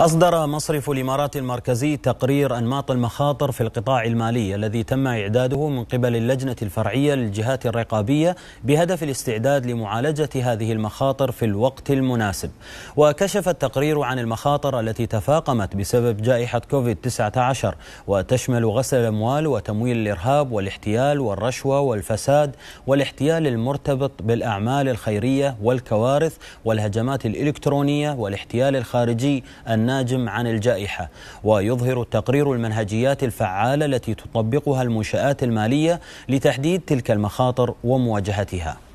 أصدر مصرف الإمارات المركزي تقرير أنماط المخاطر في القطاع المالي الذي تم إعداده من قبل اللجنة الفرعية للجهات الرقابية بهدف الاستعداد لمعالجة هذه المخاطر في الوقت المناسب وكشف التقرير عن المخاطر التي تفاقمت بسبب جائحة كوفيد-19 وتشمل غسل الأموال وتمويل الإرهاب والاحتيال والرشوة والفساد والاحتيال المرتبط بالأعمال الخيرية والكوارث والهجمات الإلكترونية والاحتيال الخارجي النار الناجم عن الجائحة ويظهر التقرير المنهجيات الفعالة التي تطبقها المنشآت المالية لتحديد تلك المخاطر ومواجهتها